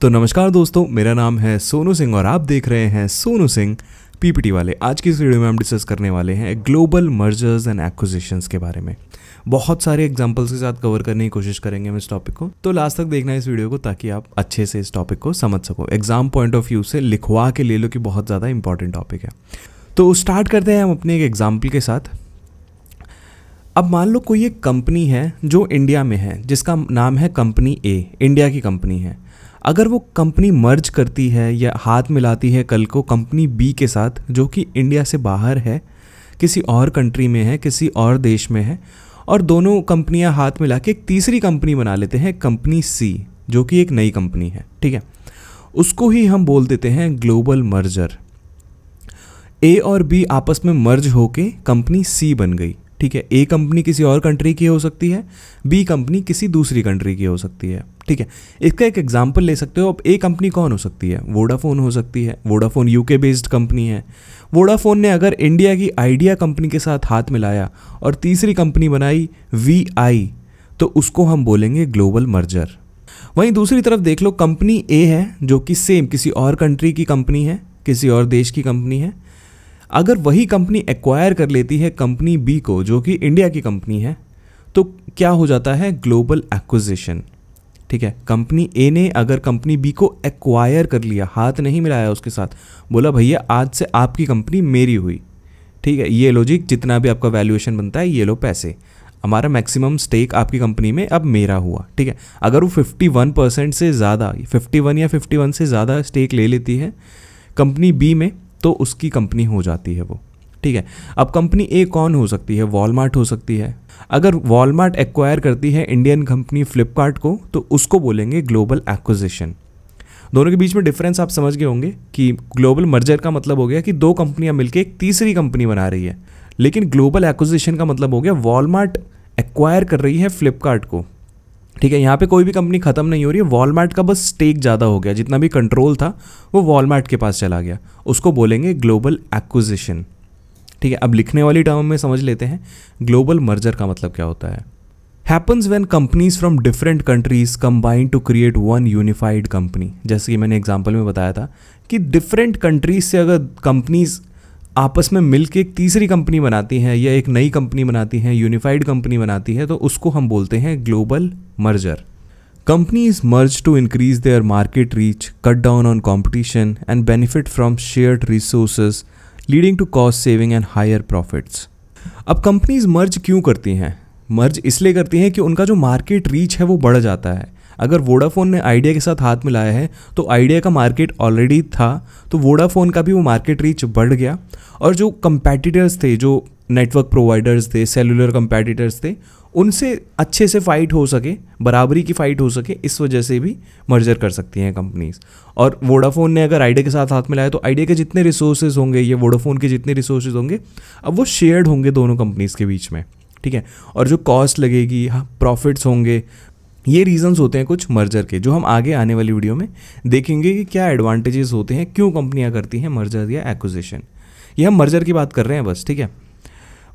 तो नमस्कार दोस्तों मेरा नाम है सोनू सिंह और आप देख रहे हैं सोनू सिंह पीपीटी वाले आज की इस वीडियो में हम डिस्कस करने वाले हैं ग्लोबल मर्जर्स एंड एक्विजिशंस के बारे में बहुत सारे एग्जांपल्स के साथ कवर करने की कोशिश करेंगे हम इस टॉपिक को तो लास्ट तक देखना इस वीडियो को ताकि आप अच्छे से इस टॉपिक को समझ सको एग्जाम पॉइंट ऑफ व्यू से लिखवा के ले लो कि बहुत ज़्यादा इंपॉर्टेंट टॉपिक है तो स्टार्ट करते हैं हम अपने एक एग्जाम्पल के साथ अब मान लो कोई एक कंपनी है जो इंडिया में है जिसका नाम है कंपनी ए इंडिया की कंपनी है अगर वो कंपनी मर्ज करती है या हाथ मिलाती है कल को कंपनी बी के साथ जो कि इंडिया से बाहर है किसी और कंट्री में है किसी और देश में है और दोनों कंपनियां हाथ मिला के एक तीसरी कंपनी बना लेते हैं कंपनी सी जो कि एक नई कंपनी है ठीक है उसको ही हम बोल देते हैं ग्लोबल मर्जर ए और बी आपस में मर्ज होके कंपनी सी बन गई ठीक है ए कंपनी किसी और कंट्री की हो सकती है बी कंपनी किसी दूसरी कंट्री की हो सकती है ठीक है इसका एक एग्जाम्पल ले सकते हो अब ए कंपनी कौन हो सकती है वोडाफोन हो सकती है वोडाफोन यूके बेस्ड कंपनी है वोडाफोन ने अगर इंडिया की आइडिया कंपनी के साथ हाथ मिलाया और तीसरी कंपनी बनाई वी आई तो उसको हम बोलेंगे ग्लोबल मर्जर वहीं दूसरी तरफ देख लो कंपनी ए है जो कि सेम किसी और कंट्री की कंपनी है किसी और देश की कंपनी है अगर वही कंपनी एक्वायर कर लेती है कंपनी बी को जो कि इंडिया की कंपनी है तो क्या हो जाता है ग्लोबल एक्विजिशन ठीक है कंपनी ए ने अगर कंपनी बी को एक्वायर कर लिया हाथ नहीं मिलाया उसके साथ बोला भैया आज से आपकी कंपनी मेरी हुई ठीक है ये लो जी जितना भी आपका वैल्यूएशन बनता है ये लो पैसे हमारा मैक्सिमम स्टेक आपकी कंपनी में अब मेरा हुआ ठीक है अगर वो 51 परसेंट से ज़्यादा 51 या 51 से ज़्यादा स्टेक ले लेती है कंपनी बी में तो उसकी कंपनी हो जाती है वो ठीक है अब कंपनी ए कौन हो सकती है वॉलमार्ट हो सकती है अगर वॉलमार्ट एक्वायर करती है इंडियन कंपनी फ्लिपकार्ट को तो उसको बोलेंगे ग्लोबल एक्विजिशन दोनों के बीच में डिफरेंस आप समझ गए होंगे कि ग्लोबल मर्जर का मतलब हो गया कि दो कंपनियां मिलकर एक तीसरी कंपनी बना रही है लेकिन ग्लोबल एक्विजिशन का मतलब हो गया वॉलमार्ट एक्वायर कर रही है फ्लिपकार्ट को ठीक है यहाँ पे कोई भी कंपनी ख़त्म नहीं हो रही है वॉलमार्ट का बस स्टेक ज़्यादा हो गया जितना भी कंट्रोल था वो वॉलमार्ट के पास चला गया उसको बोलेंगे ग्लोबल एक्विजिशन ठीक है अब लिखने वाली टर्म में समझ लेते हैं ग्लोबल मर्जर का मतलब क्या होता है happens when companies from different countries combine to create one unified company जैसे कि मैंने एग्जाम्पल में बताया था कि डिफरेंट कंट्रीज से अगर कंपनीज आपस में मिल एक तीसरी कंपनी बनाती हैं या एक नई कंपनी बनाती हैं यूनिफाइड कंपनी बनाती है तो उसको हम बोलते हैं global merger companies merge to increase their market reach cut down on competition and benefit from shared resources leading to cost saving and higher profits अब कंपनीज मर्ज क्यों करती हैं मर्ज इसलिए करती हैं कि उनका जो मार्केट रीच है वो बढ़ जाता है अगर वोडाफोन ने आइडिया के साथ हाथ मिलाया है तो आइडिया का मार्केट ऑलरेडी था तो वोडाफोन का भी वो मार्केट रीच बढ़ गया और जो कंपेटिटर्स थे जो नेटवर्क प्रोवाइडर्स थे सेलुलर कंपेटिटर्स थे उनसे अच्छे से फाइट हो सके बराबरी की फाइट हो सके इस वजह से भी मर्जर कर सकती हैं कंपनीज और वोडाफोन ने अगर आइडिया के साथ हाथ मिलाया तो आइडिया के जितने रिसोर्सेज होंगे या वोडाफोन के जितने रिसोर्सेज होंगे अब वो शेयर्ड होंगे दोनों कंपनीज़ के बीच में ठीक है और जो कॉस्ट लगेगी प्रॉफिट्स हाँ, होंगे ये रीजंस होते हैं कुछ मर्जर के जो हम आगे आने वाली वीडियो में देखेंगे कि क्या एडवांटेजेस होते हैं क्यों कंपनियां करती हैं मर्जर या एक्विजिशन ये हम मर्जर की बात कर रहे हैं बस ठीक है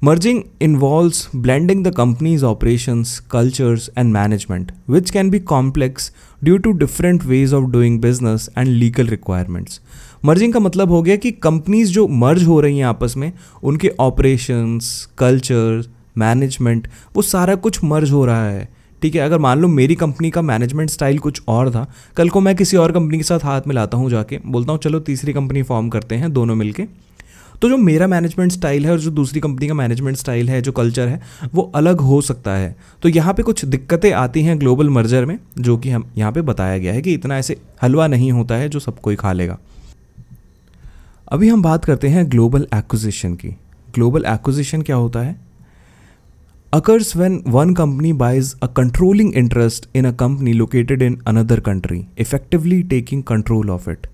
Merging involves blending the company's operations, cultures, and management, which can be complex due to different ways of doing business and legal requirements. Merging का मतलब हो गया कि कंपनीज जो मर्ज हो रही हैं आपस में उनके ऑपरेशंस कल्चर मैनेजमेंट वो सारा कुछ मर्ज हो रहा है ठीक है अगर मान लो मेरी कंपनी का मैनेजमेंट स्टाइल कुछ और था कल को मैं किसी और कंपनी के साथ हाथ मिलाता हूँ जाके बोलता हूँ चलो तीसरी कंपनी फॉर्म करते हैं दोनों मिलके तो जो मेरा मैनेजमेंट स्टाइल है और जो दूसरी कंपनी का मैनेजमेंट स्टाइल है जो कल्चर है वो अलग हो सकता है तो यहाँ पे कुछ दिक्कतें आती हैं ग्लोबल मर्जर में जो कि हम यहाँ पे बताया गया है कि इतना ऐसे हलवा नहीं होता है जो सब कोई खा लेगा अभी हम बात करते हैं ग्लोबल एक्विजिशन की ग्लोबल एक्विजिशन क्या होता है occurs when one company buys a controlling interest in a company located in another country effectively taking control of it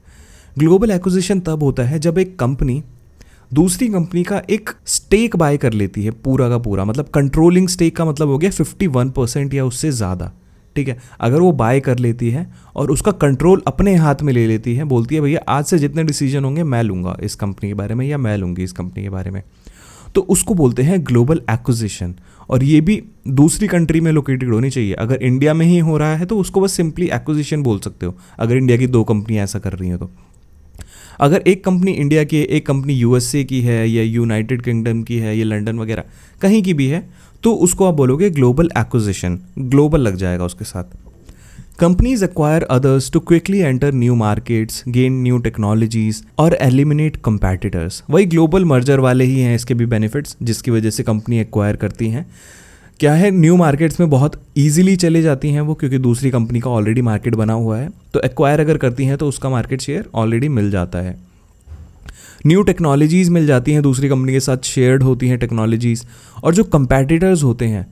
global acquisition तब होता है जब एक कंपनी दूसरी कंपनी का एक स्टेक बाय कर लेती है पूरा का पूरा मतलब कंट्रोलिंग स्टेक का मतलब हो गया फिफ्टी वन परसेंट या उससे ज़्यादा ठीक है अगर वो बाय कर लेती है और उसका कंट्रोल अपने हाथ में ले लेती है बोलती है भैया आज से जितने डिसीजन होंगे मैं लूँगा इस कंपनी के बारे में या मैं लूँगी इस कंपनी के बारे में तो उसको बोलते हैं ग्लोबल एक्विजिशन और ये भी दूसरी कंट्री में लोकेटेड होनी चाहिए अगर इंडिया में ही हो रहा है तो उसको बस सिंपली एक्विजिशन बोल सकते हो अगर इंडिया की दो कंपनियाँ ऐसा कर रही हैं तो अगर एक कंपनी इंडिया की है एक कंपनी यूएसए की है या यूनाइटेड किंगडम की है या लंडन वगैरह कहीं की भी है तो उसको आप बोलोगे ग्लोबल एक्विजिशन ग्लोबल लग जाएगा उसके साथ companies acquire others to quickly enter new markets gain new technologies और एलिमिनेट कंपेटिटर्स वही ग्लोबल मर्जर वाले ही हैं इसके भी बेनिफिट्स जिसकी वजह से कंपनी एक्वायर करती हैं क्या है न्यू मार्केट्स में बहुत ईजिली चले जाती हैं वो क्योंकि दूसरी कंपनी का ऑलरेडी मार्केट बना हुआ है तो एक्वायर अगर करती हैं तो उसका मार्केट शेयर ऑलरेडी मिल जाता है न्यू टेक्नोलॉजीज़ मिल जाती हैं दूसरी कंपनी के साथ शेयर्ड होती हैं टेक्नोलॉजीज़ और जो कंपेटिटर्स होते हैं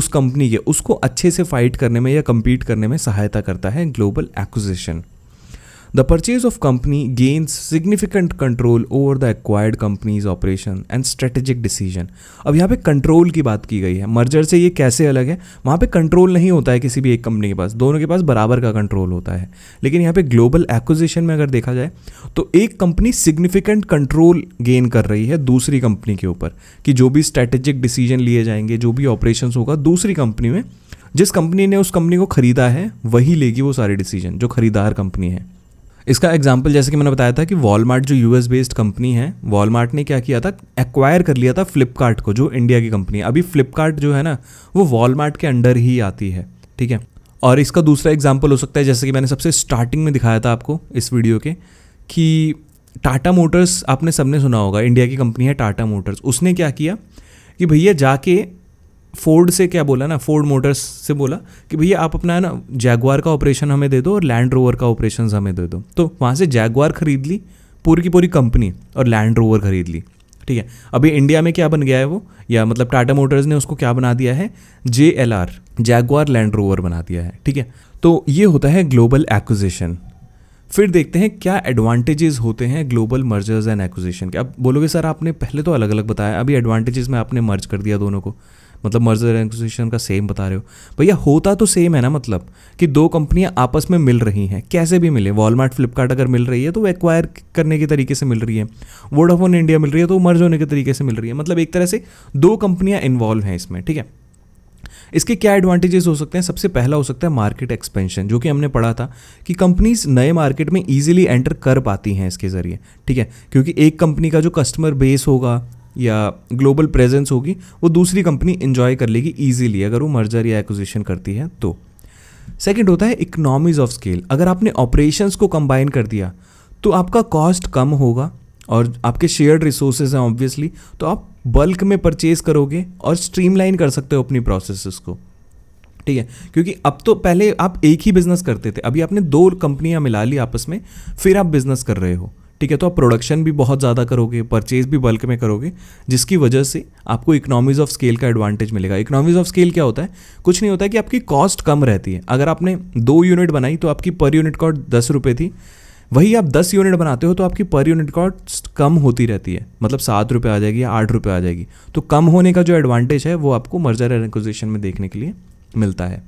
उस कंपनी के उसको अच्छे से फाइट करने में या कम्पीट करने में सहायता करता है global acquisition The purchase of company gains significant control over the acquired company's operation and strategic decision. अब यहाँ पे कंट्रोल की बात की गई है मर्जर से ये कैसे अलग है वहाँ पे कंट्रोल नहीं होता है किसी भी एक कंपनी के पास दोनों के पास बराबर का कंट्रोल होता है लेकिन यहाँ पे ग्लोबल एक्विजिशन में अगर देखा जाए तो एक कंपनी सिग्निफिकेंट कंट्रोल गेन कर रही है दूसरी कंपनी के ऊपर कि जो भी स्ट्रेटेजिक डिसीजन लिए जाएंगे जो भी ऑपरेशन होगा दूसरी कंपनी में जिस कंपनी ने उस कंपनी को खरीदा है वही लेगी वो सारे डिसीजन जो खरीदार कंपनी है इसका एग्जाम्पल जैसे कि मैंने बताया था कि वॉलमार्ट जो यूएस बेस्ड कंपनी है वॉलमार्ट ने क्या किया था एक्वायर कर लिया था फ्लिपकार्ट को जो इंडिया की कंपनी है अभी फ्लिपकार्ट जो है ना वो वॉलमार्ट के अंडर ही आती है ठीक है और इसका दूसरा एग्जाम्पल हो सकता है जैसे कि मैंने सबसे स्टार्टिंग में दिखाया था आपको इस वीडियो के कि टाटा मोटर्स आपने सबने सुना होगा इंडिया की कंपनी है टाटा मोटर्स उसने क्या किया कि भैया जाके फोर्ड से क्या बोला ना फोर्ड मोटर्स से बोला कि भैया आप अपना ना जैगवार का ऑपरेशन हमें दे दो और लैंड रोवर का ऑपरेशन हमें दे दो तो वहाँ से जैगवार खरीद ली पूरी की पूरी कंपनी और लैंड रोवर खरीद ली ठीक है अभी इंडिया में क्या बन गया है वो या मतलब टाटा मोटर्स ने उसको क्या बना दिया है J L R Jaguar Land Rover बना दिया है ठीक है तो ये होता है ग्लोबल एक्विजिशन फिर देखते हैं क्या एडवांटेजेस होते हैं ग्लोबल मर्जर्स एंड एक्विजिशन के अब बोलोगे सर आपने पहले तो अलग अलग बताया अभी एडवांटेजेस में आपने मर्ज कर दिया दोनों को मतलब मर्जर एक्विजिशन का सेम बता रहे हो भैया होता तो सेम है ना मतलब कि दो कंपनियां आपस में मिल रही हैं कैसे भी मिले वॉलमार्ट फ्लिपकार्ट अगर मिल रही है तो वो एक्वायर करने के तरीके से मिल रही है वोडाफोन इंडिया मिल रही है तो मर्ज होने के तरीके से मिल रही है मतलब एक तरह से दो कंपनियाँ इन्वॉल्व हैं इसमें ठीक है इसके क्या एडवांटेजेस हो सकते हैं सबसे पहला हो सकता है मार्केट एक्सपेंशन जो कि हमने पढ़ा था कि कंपनीज नए मार्केट में ईजिली एंटर कर पाती हैं इसके ज़रिए ठीक है क्योंकि एक कंपनी का जो कस्टमर बेस होगा या ग्लोबल प्रेजेंस होगी वो दूसरी कंपनी इन्जॉय कर लेगी ईजिली अगर वो मर्जर या एक्विजिशन करती है तो सेकेंड होता है इकनॉमीज ऑफ स्केल अगर आपने ऑपरेशंस को कंबाइन कर दिया तो आपका कॉस्ट कम होगा और आपके शेयर्ड रिसोर्सेज हैं ऑब्वियसली तो आप बल्क में परचेज करोगे और स्ट्रीमलाइन कर सकते हो अपनी प्रोसेसेस को ठीक है क्योंकि अब तो पहले आप एक ही बिजनेस करते थे अभी आपने दो कंपनियां मिला ली आपस में फिर आप बिजनेस कर रहे हो ठीक है तो आप प्रोडक्शन भी बहुत ज़्यादा करोगे परचेज भी बल्क में करोगे जिसकी वजह से आपको इकोनॉमीज ऑफ स्केल का एडवांटेज मिलेगा इकोनॉमीज ऑफ स्केल क्या होता है कुछ नहीं होता है कि आपकी कॉस्ट कम रहती है अगर आपने दो यूनिट बनाई तो आपकी पर यूनिट कॉस्ट दस रुपये थी वही आप दस यूनिट बनाते हो तो आपकी पर यूनिट कॉस्ट कम होती रहती है मतलब सात रुपये आ जाएगी या आठ रुपये आ जाएगी तो कम होने का जो एडवांटेज है वो आपको मर्जर एंड एक्विजिशन में देखने के लिए मिलता है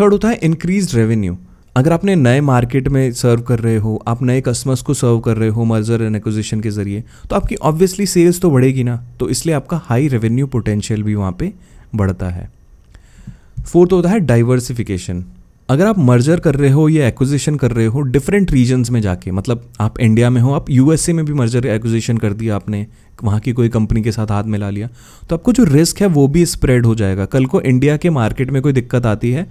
थर्ड होता है इंक्रीज रेवेन्यू अगर आपने नए मार्केट में सर्व कर रहे हो आप नए कस्टमर्स को सर्व कर रहे हो मर्जर एंड एक्विजिशन के ज़रिए तो आपकी ऑब्वियसली सेल्स तो बढ़ेगी ना तो इसलिए आपका हाई रेवेन्यू पोटेंशियल भी वहाँ पर बढ़ता है फोर्थ होता है डाइवर्सिफिकेशन अगर आप मर्जर कर रहे हो या एक्विजिशन कर रहे हो डिफरेंट रीजन्स में जाके मतलब आप इंडिया में हो आप यूएसए में भी मर्जर एक्विजिशन कर दिया आपने वहाँ की कोई कंपनी के साथ हाथ मिला लिया तो आपको जो रिस्क है वो भी स्प्रेड हो जाएगा कल को इंडिया के मार्केट में कोई दिक्कत आती है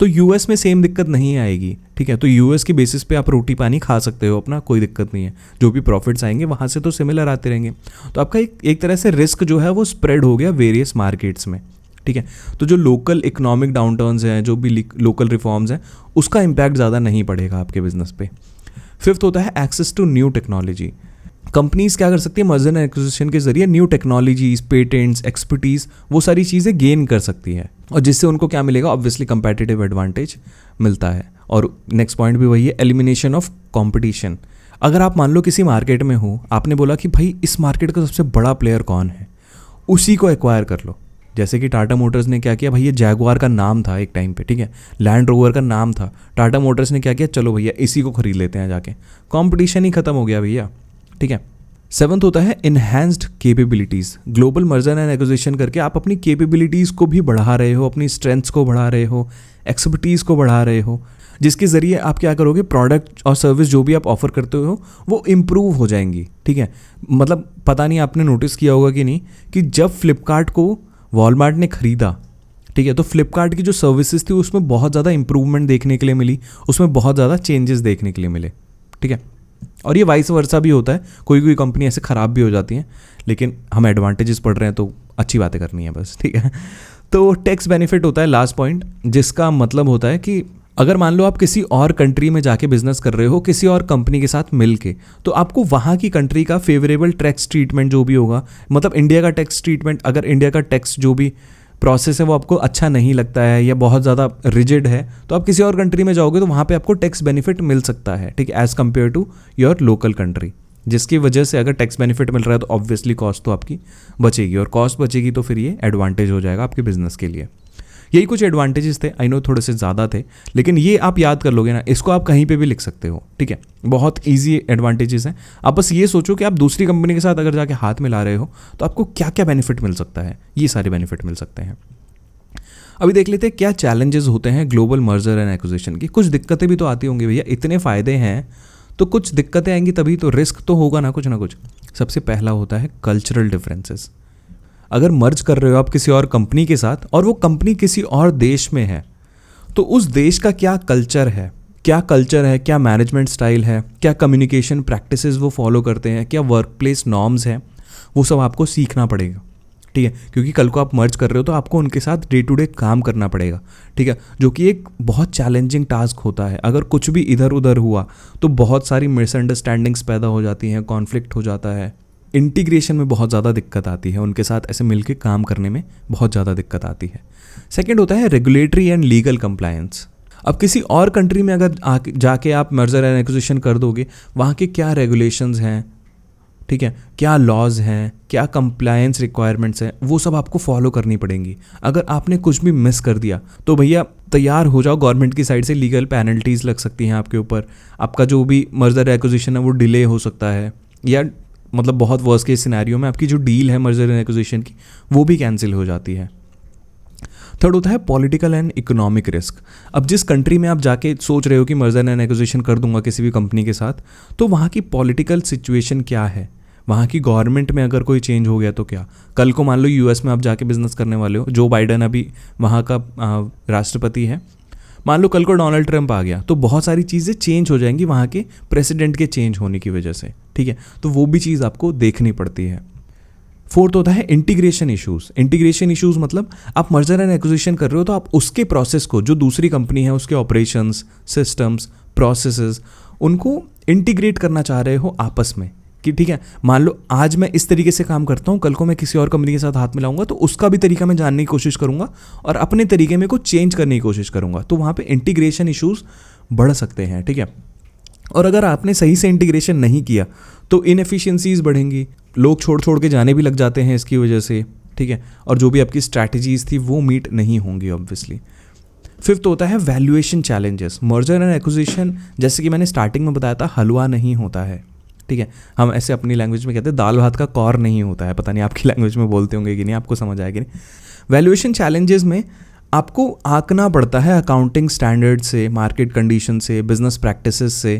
तो यूएस में सेम दिक्कत नहीं आएगी ठीक है तो यूएस के बेसिस पे आप रोटी पानी खा सकते हो अपना कोई दिक्कत नहीं है जो भी प्रॉफिट्स आएंगे वहाँ से तो सिमिलर आते रहेंगे तो आपका एक एक तरह से रिस्क जो है वो स्प्रेड हो गया वेरियस मार्केट्स में ठीक है तो जो लोकल इकोनॉमिक डाउनटर्न्स हैं जो भी लोकल रिफॉर्म्स हैं उसका इम्पैक्ट ज़्यादा नहीं पड़ेगा आपके बिजनेस पे फिफ्थ होता है access to new technology companies क्या कर सकती है मर्जर एक्विजिशन के जरिए न्यू टेक्नोलॉजीज पेटेंट्स एक्सपर्टीज वो सारी चीज़ें गेन कर सकती है और जिससे उनको क्या मिलेगा ऑब्वियसली कंपेटिटिव एडवांटेज मिलता है और नेक्स्ट पॉइंट भी वही है एलिमिनेशन ऑफ कॉम्पिटिशन अगर आप मान लो किसी मार्केट में हो आपने बोला कि भाई इस मार्केट का सबसे बड़ा प्लेयर कौन है उसी को एक्वायर कर लो जैसे कि टाटा मोटर्स ने क्या किया भैया जैगवार का नाम था एक टाइम पे ठीक है लैंड रोवर का नाम था टाटा मोटर्स ने क्या किया चलो भैया इसी को खरीद लेते हैं जाके कॉम्पिटिशन ही खत्म हो गया भैया ठीक है सेवन्थ होता है enhanced capabilities global merger and acquisition करके आप अपनी केपेबिलिटीज़ को भी बढ़ा रहे हो अपनी स्ट्रेंथ्स को बढ़ा रहे हो एक्सपर्टीज़ को बढ़ा रहे हो जिसके ज़रिए आप क्या करोगे प्रोडक्ट और सर्विस जो भी आप ऑफ़र करते हो वो इम्प्रूव हो जाएंगी ठीक है मतलब पता नहीं आपने नोटिस किया होगा कि नहीं कि जब फ्लिपकार्ट को वॉलमार्ट ने ख़रीदा ठीक है तो फ्लिपकार्ट की जो सर्विसेज थी उसमें बहुत ज़्यादा इंप्रूवमेंट देखने के लिए मिली उसमें बहुत ज़्यादा चेंजेस देखने के लिए मिले ठीक है और ये वाइस वर्षा भी होता है कोई कोई कंपनी ऐसे ख़राब भी हो जाती हैं लेकिन हम एडवांटेजेस पढ़ रहे हैं तो अच्छी बातें करनी है बस ठीक है तो टैक्स बेनिफिट होता है लास्ट पॉइंट जिसका मतलब होता है कि अगर मान लो आप किसी और कंट्री में जाके बिजनेस कर रहे हो किसी और कंपनी के साथ मिल के तो आपको वहाँ की कंट्री का फेवरेबल टैक्स ट्रीटमेंट जो भी होगा मतलब इंडिया का टैक्स ट्रीटमेंट अगर इंडिया का टैक्स जो भी प्रोसेस है वो आपको अच्छा नहीं लगता है या बहुत ज़्यादा रिजिड है तो आप किसी और कंट्री में जाओगे तो वहाँ पे आपको टैक्स बेनिफिट मिल सकता है ठीक as compared to your local country जिसकी वजह से अगर टैक्स बेनिफिट मिल रहा है तो ऑब्वियसली कॉस्ट तो आपकी बचेगी और कॉस्ट बचेगी तो फिर ये एडवांटेज हो जाएगा आपके बिजनेस के लिए यही कुछ एडवांटेजेस थे आई नो थोड़े से ज़्यादा थे लेकिन ये आप याद कर लोगे ना इसको आप कहीं पर भी लिख सकते हो ठीक है बहुत ईजी एडवांटेजेस हैं आप बस ये सोचो कि आप दूसरी कंपनी के साथ अगर जाके हाथ में ला रहे हो तो आपको क्या क्या बेनिफिट मिल सकता है ये सारे बेनिफिट मिल सकते हैं अभी देख लेते हैं क्या चैलेंजेस होते हैं ग्लोबल मर्जर एंड एक्विजिशन की कुछ दिक्कतें भी तो आती होंगी भैया इतने फ़ायदे हैं तो कुछ दिक्कतें आएंगी तभी तो रिस्क तो होगा ना कुछ ना कुछ सबसे पहला होता है कल्चरल डिफरेंसेस अगर मर्ज कर रहे हो आप किसी और कंपनी के साथ और वो कंपनी किसी और देश में है तो उस देश का क्या कल्चर है क्या कल्चर है क्या मैनेजमेंट स्टाइल है क्या कम्युनिकेशन प्रैक्टिस वो फॉलो करते हैं क्या वर्क प्लेस नॉर्म्स हैं वो सब आपको सीखना पड़ेगा ठीक है क्योंकि कल को आप मर्ज कर रहे हो तो आपको उनके साथ डे टू डे काम करना पड़ेगा ठीक है जो कि एक बहुत चैलेंजिंग टास्क होता है अगर कुछ भी इधर उधर हुआ तो बहुत सारी मिसअंडरस्टैंडिंग्स पैदा हो जाती हैं कॉन्फ्लिक्ट हो जाता है इंटीग्रेशन में बहुत ज़्यादा दिक्कत आती है उनके साथ ऐसे मिलकर काम करने में बहुत ज़्यादा दिक्कत आती है सेकेंड होता है रेगुलेटरी एंड लीगल कंप्लायंस अब किसी और कंट्री में अगर जाके आप मर्जर एंड एक्विजिशन कर दोगे वहाँ के क्या रेगुलेशंस हैं ठीक है क्या लॉज हैं क्या कंप्लायंस रिक्वायरमेंट्स हैं वो सब आपको फॉलो करनी पड़ेंगी अगर आपने कुछ भी मिस कर दिया तो भैया तैयार हो जाओ गवर्नमेंट की साइड से लीगल पेनल्टीज़ लग सकती हैं आपके ऊपर आपका जो भी मर्जर एक्विजिशन है वो डिले हो सकता है या मतलब बहुत वर्स के सिनेरियो में आपकी जो डील है मर्जर एंड एक्विजिशन की वो भी कैंसिल हो जाती है थर्ड होता है पॉलिटिकल एंड इकोनॉमिक रिस्क अब जिस कंट्री में आप जाके सोच रहे हो कि मर्जर एंड एक्विजिशन कर दूंगा किसी भी कंपनी के साथ तो वहाँ की पॉलिटिकल सिचुएशन क्या है वहाँ की गवर्नमेंट में अगर कोई चेंज हो गया तो क्या कल को मान लो यूएस में आप जाके बिजनेस करने वाले हो जो बाइडन अभी वहाँ का राष्ट्रपति है मान लो कल को डोनाल्ड ट्रंप आ गया तो बहुत सारी चीज़ें चेंज हो जाएंगी वहाँ के प्रेसिडेंट के चेंज होने की वजह से ठीक है तो वो भी चीज़ आपको देखनी पड़ती है फोर्थ होता है इंटीग्रेशन इश्यूज इंटीग्रेशन इश्यूज मतलब आप मर्जर एंड एक्विजिशन कर रहे हो तो आप उसके प्रोसेस को जो दूसरी कंपनी है उसके ऑपरेशंस सिस्टम्स प्रोसेसेस उनको इंटीग्रेट करना चाह रहे हो आपस में कि ठीक है मान लो आज मैं इस तरीके से काम करता हूँ कल को मैं किसी और कंपनी के साथ हाथ मिलाऊंगा तो उसका भी तरीका मैं जानने की कोशिश करूँगा और अपने तरीके में को चेंज करने की कोशिश करूँगा तो वहाँ पर इंटीग्रेशन इशूज़ बढ़ सकते हैं ठीक है और अगर आपने सही से इंटीग्रेशन नहीं किया तो इनएफिशिएंसीज बढ़ेंगी लोग छोड़ छोड़ के जाने भी लग जाते हैं इसकी वजह से ठीक है और जो भी आपकी स्ट्रैटेजीज थी वो मीट नहीं होंगी ऑब्वियसली फिफ्थ होता है valuation challenges merger and acquisition जैसे कि मैंने स्टार्टिंग में बताया था हलवा नहीं होता है ठीक है हम ऐसे अपनी लैंग्वेज में कहते हैं दाल भात का कौर नहीं होता है पता नहीं आपकी लैंग्वेज में बोलते होंगे कि नहीं आपको समझ आएगी नहीं वैल्यूएशन चैलेंजेस में आपको आंकना पड़ता है अकाउंटिंग स्टैंडर्ड से मार्केट कंडीशन से बिजनेस प्रैक्टिसेस से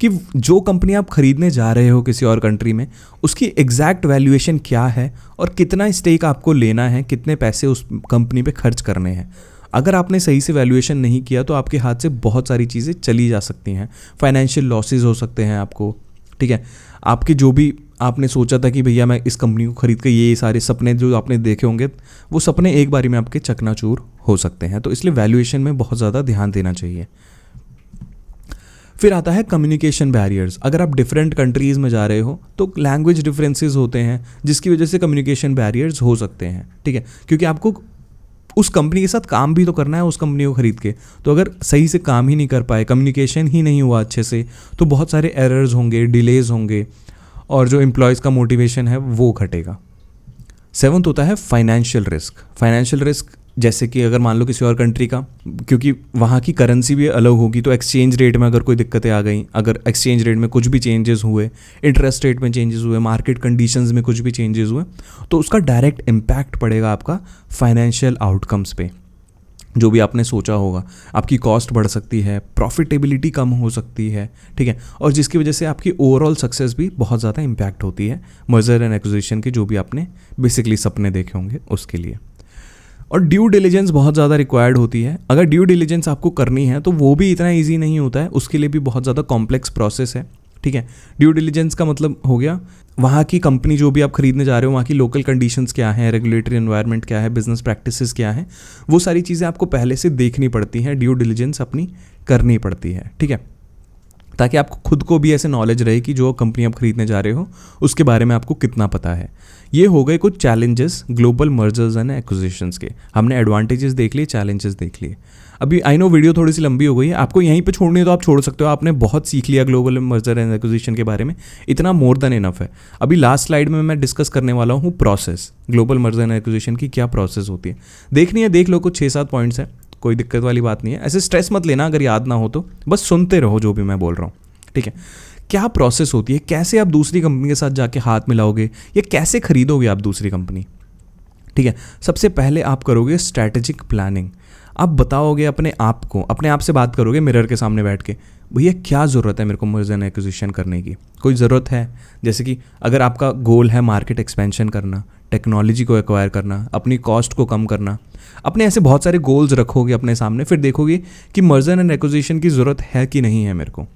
कि जो कंपनी आप खरीदने जा रहे हो किसी और कंट्री में उसकी एग्जैक्ट वैल्यूएशन क्या है और कितना स्टेक आपको लेना है कितने पैसे उस कंपनी पे खर्च करने हैं अगर आपने सही से वैल्यूएशन नहीं किया तो आपके हाथ से बहुत सारी चीज़ें चली जा सकती हैं फाइनेंशियल लॉसेज हो सकते हैं आपको ठीक है आपके जो भी आपने सोचा था कि भैया मैं इस कंपनी को खरीद कर ये सारे सपने जो आपने देखे होंगे वो सपने एक बारी में आपके चकनाचूर हो सकते हैं तो इसलिए वैल्यूएशन में बहुत ज़्यादा ध्यान देना चाहिए फिर आता है कम्युनिकेशन बैरियर्स अगर आप डिफरेंट कंट्रीज़ में जा रहे हो तो लैंग्वेज डिफरेंसेस होते हैं जिसकी वजह से कम्युनिकेशन बैरियर्स हो सकते हैं ठीक है क्योंकि आपको उस कंपनी के साथ काम भी तो करना है उस कंपनी को ख़रीद के तो अगर सही से काम ही नहीं कर पाए कम्युनिकेशन ही नहीं हुआ अच्छे से तो बहुत सारे एरर्स होंगे डिलेज होंगे और जो एम्प्लॉयज़ का मोटिवेशन है वो घटेगा सेवन्थ होता है फाइनेंशियल रिस्क फाइनेंशियल रिस्क जैसे कि अगर मान लो किसी और कंट्री का क्योंकि वहाँ की करेंसी भी अलग होगी तो एक्सचेंज रेट में अगर कोई दिक्कतें आ गई अगर एक्सचेंज रेट में कुछ भी चेंजेस हुए इंटरेस्ट रेट में चेंजेस हुए मार्केट कंडीशंस में कुछ भी चेंजेस हुए तो उसका डायरेक्ट इम्पैक्ट पड़ेगा आपका फाइनेंशियल आउटकम्स पे जो भी आपने सोचा होगा आपकी कॉस्ट बढ़ सकती है प्रॉफिटेबिलिटी कम हो सकती है ठीक है और जिसकी वजह से आपकी ओवरऑल सक्सेस भी बहुत ज़्यादा इम्पैक्ट होती है मर्जर एंड एक्विजिशन के जो भी आपने बेसिकली सपने देखे होंगे उसके लिए और ड्यू डिलीजेंस बहुत ज़्यादा रिक्वायर्ड होती है अगर ड्यू डिलीजेंस आपको करनी है तो वो भी इतना ईजी नहीं होता है उसके लिए भी बहुत ज़्यादा कॉम्प्लेक्स प्रोसेस है ठीक है ड्यू डिलीजेंस का मतलब हो गया वहाँ की कंपनी जो भी आप खरीदने जा रहे हो वहाँ की लोकल कंडीशंस क्या हैं रेगुलेटरी इन्वायरमेंट क्या है बिजनेस प्रैक्टिसेस क्या हैं वो सारी चीज़ें आपको पहले से देखनी पड़ती हैं ड्यू डिलीजेंस अपनी करनी पड़ती है ठीक है ताकि आपको खुद को भी ऐसे नॉलेज रहे कि जो कंपनी आप खरीदने जा रहे हो उसके बारे में आपको कितना पता है ये हो गए कुछ challenges global mergers and acquisitions के हमने एडवांटेजेस देख लिए चैलेंजेस देख लिए अभी आई नो वीडियो थोड़ी सी लंबी हो गई है आपको यहीं पे छोड़नी है तो आप छोड़ सकते हो आपने बहुत सीख लिया ग्लोबल मर्जर एंड एक्विजिशन के बारे में इतना मोर देन इनफ है अभी लास्ट स्लाइड में मैं डिस्कस करने वाला हूँ process global merger and acquisition की क्या प्रोसेस होती है देखनी है देख लो कुछ छः सात पॉइंट्स हैं कोई दिक्कत वाली बात नहीं है ऐसे स्ट्रेस मत लेना अगर याद ना हो तो बस सुनते रहो जो भी मैं बोल रहा हूँ ठीक है क्या प्रोसेस होती है कैसे आप दूसरी कंपनी के साथ जाके हाथ मिलाओगे या कैसे खरीदोगे आप दूसरी कंपनी ठीक है सबसे पहले आप करोगे स्ट्रैटेजिक प्लानिंग आप बताओगे अपने आप को अपने आप से बात करोगे मिरर के सामने बैठ के भैया क्या ज़रूरत है मेरे को मर्जन एंड एक्विजिशन करने की कोई ज़रूरत है जैसे कि अगर आपका गोल है मार्केट एक्सपेंशन करना टेक्नोलॉजी को एक्वायर करना अपनी कॉस्ट को कम करना अपने ऐसे बहुत सारे गोल्स रखोगे अपने सामने फिर देखोगे कि मर्जन एंड एक्विजिशन की ज़रूरत है कि नहीं है मेरे को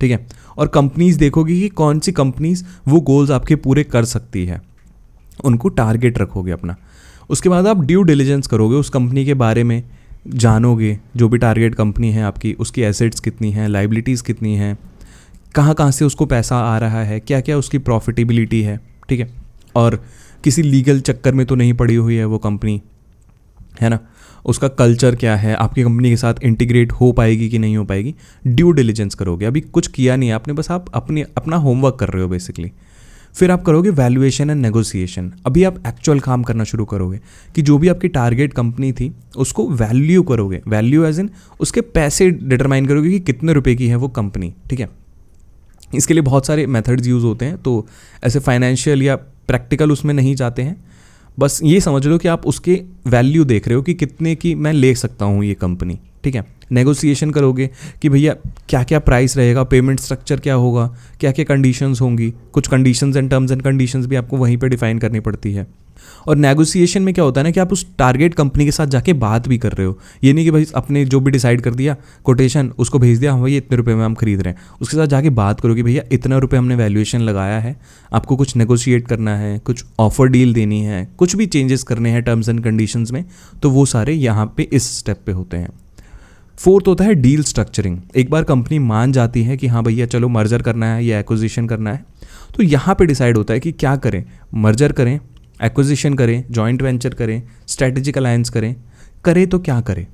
ठीक है और कंपनीज देखोगी कि कौन सी कंपनीज वो गोल्स आपके पूरे कर सकती है उनको टारगेट रखोगे अपना उसके बाद आप ड्यू डिलीजेंस करोगे उस कंपनी के बारे में जानोगे जो भी टारगेट कंपनी है आपकी उसकी एसेट्स कितनी हैं लाइबिलिटीज़ कितनी हैं कहाँ कहाँ से उसको पैसा आ रहा है क्या क्या उसकी प्रॉफिटेबिलिटी है ठीक है और किसी लीगल चक्कर में तो नहीं पड़ी हुई है वो कंपनी है ना उसका कल्चर क्या है आपकी कंपनी के साथ इंटीग्रेट हो पाएगी कि नहीं हो पाएगी ड्यू डिलीजेंस करोगे अभी कुछ किया नहीं है आपने बस आप अपने अपना होमवर्क कर रहे हो बेसिकली फिर आप करोगे वैल्यूएशन एंड नेगोशिएशन अभी आप एक्चुअल काम करना शुरू करोगे कि जो भी आपकी टारगेट कंपनी थी उसको वैल्यू करोगे वैल्यू एज इन उसके पैसे डिटरमाइन करोगे कि कितने रुपए की है वो कंपनी ठीक है इसके लिए बहुत सारे मेथड्स यूज़ होते हैं तो ऐसे फाइनेंशियल या प्रैक्टिकल उसमें नहीं जाते हैं बस ये समझ लो कि आप उसके वैल्यू देख रहे हो कि कितने की मैं ले सकता हूँ ये कंपनी ठीक है नेगोसिएशन करोगे कि भैया क्या क्या प्राइस रहेगा पेमेंट स्ट्रक्चर क्या होगा क्या क्या कंडीशंस होंगी कुछ conditions and terms and conditions भी आपको वहीं पर डिफाइन करनी पड़ती है और नेगोसिएशन में क्या होता है ना कि आप उस टारगेट कंपनी के साथ जाके बात भी कर रहे हो ये नहीं कि भाई अपने जो भी डिसाइड कर दिया कोटेशन उसको भेज दिया हम हाँ भैया इतने रुपये में हम खरीद रहे हैं उसके साथ जाके बात करो कि भैया इतना रुपये हमने वैल्यूएशन लगाया है आपको कुछ नेगोशिएट करना है कुछ ऑफर डील देनी है कुछ भी चेंजेस करने हैं टर्म्स एंड कंडीशंस में तो वो सारे यहाँ पे इस स्टेप पे होते हैं फोर्थ होता है डील स्ट्रक्चरिंग एक बार कंपनी मान जाती है कि हाँ भैया चलो मर्जर करना है या एक्विजिशन करना है तो यहाँ पे डिसाइड होता है कि क्या करें मर्जर करें एक्विजिशन करें जॉइंट वेंचर करें स्ट्रेटेजिक अलायंस करें करें तो क्या करें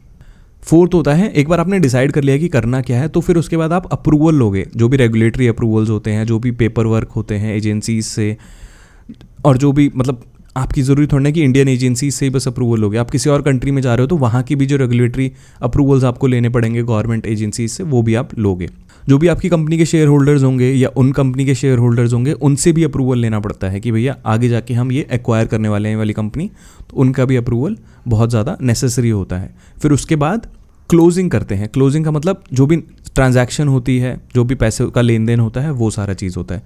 फोर्थ होता है एक बार आपने डिसाइड कर लिया कि करना क्या है तो फिर उसके बाद आप अप्रूवल लोगे जो भी रेगुलेटरी अप्रूवल्स होते हैं जो भी पेपर वर्क होते हैं एजेंसीज से और जो भी मतलब आपकी ज़रूरी थोड़ी ना कि इंडियन एजेंसी से ही बस अप्रूवल हो गया आप किसी और कंट्री में जा रहे हो तो वहाँ की भी जो रेगुलेटरी अप्रूवल्स आपको लेने पड़ेंगे गवर्नमेंट एजेंसी से वो भी आप लोगे जो भी आपकी कंपनी के शेयर होल्डर्स होंगे या उन कंपनी के शेयर होल्डर्स होंगे उनसे भी अप्रूवल लेना पड़ता है कि भैया आगे जाके हम ये एक्वायर करने वाले हैं वाली कंपनी तो उनका भी अप्रूवल बहुत ज़्यादा नेसेसरी होता है फिर उसके बाद क्लोजिंग करते हैं क्लोजिंग का मतलब जो भी ट्रांजैक्शन होती है जो भी पैसे का लेन देन होता है वो सारा चीज़ होता है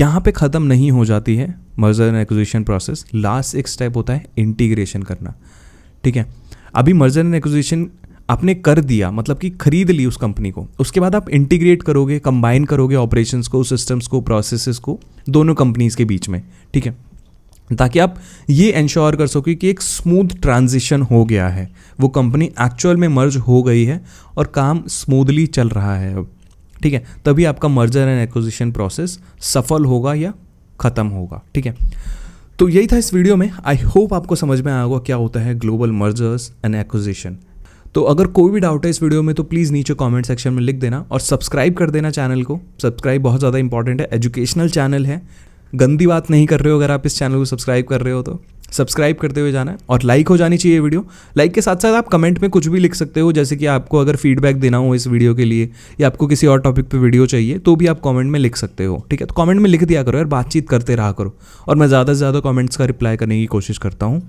यहाँ पे ख़त्म नहीं हो जाती है merger and acquisition process last एक स्टेप होता है इंटीग्रेशन करना ठीक है अभी मर्जर एंड एक्विजिशन आपने कर दिया मतलब कि खरीद ली उस कंपनी को उसके बाद आप इंटीग्रेट करोगे कंबाइन करोगे ऑपरेशंस को सिस्टम्स को प्रोसेसेस को दोनों कंपनीज के बीच में ठीक है ताकि आप ये इंश्योर कर सको कि एक स्मूथ ट्रांजिशन हो गया है वो कंपनी एक्चुअल में मर्ज हो गई है और काम स्मूदली चल रहा है अब ठीक है तभी आपका मर्जर एंड एक्विजिशन प्रोसेस सफल होगा या ख़त्म होगा ठीक है तो यही था इस वीडियो में आई होप आपको समझ में आया होगा क्या होता है ग्लोबल मर्जर्स एंड एक्विजिशन तो अगर कोई भी डाउट है इस वीडियो में तो प्लीज़ नीचे कमेंट सेक्शन में लिख देना और सब्सक्राइब कर देना चैनल को सब्सक्राइब बहुत ज़्यादा इंपॉर्टेंट है एजुकेशनल चैनल है गंदी बात नहीं कर रहे हो अगर आप इस चैनल को सब्सक्राइब कर रहे हो तो सब्सक्राइब करते हुए जाना है और लाइक हो जानी चाहिए वीडियो लाइक के साथ साथ आप कमेंट में कुछ भी लिख सकते हो जैसे कि आपको अगर फीडबैक देना हो इस वीडियो के लिए या आपको किसी और टॉपिक पे वीडियो चाहिए तो भी आप कमेंट में लिख सकते हो ठीक है तो कमेंट में लिख दिया करो यार बातचीत करते रहा करो और मैं ज़्यादा से ज़्यादा कॉमेंट्स का रिप्लाई करने की कोशिश करता हूँ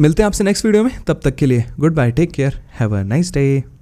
मिलते हैं आपसे नेक्स्ट वीडियो में तब तक के लिए good bye take care have a nice day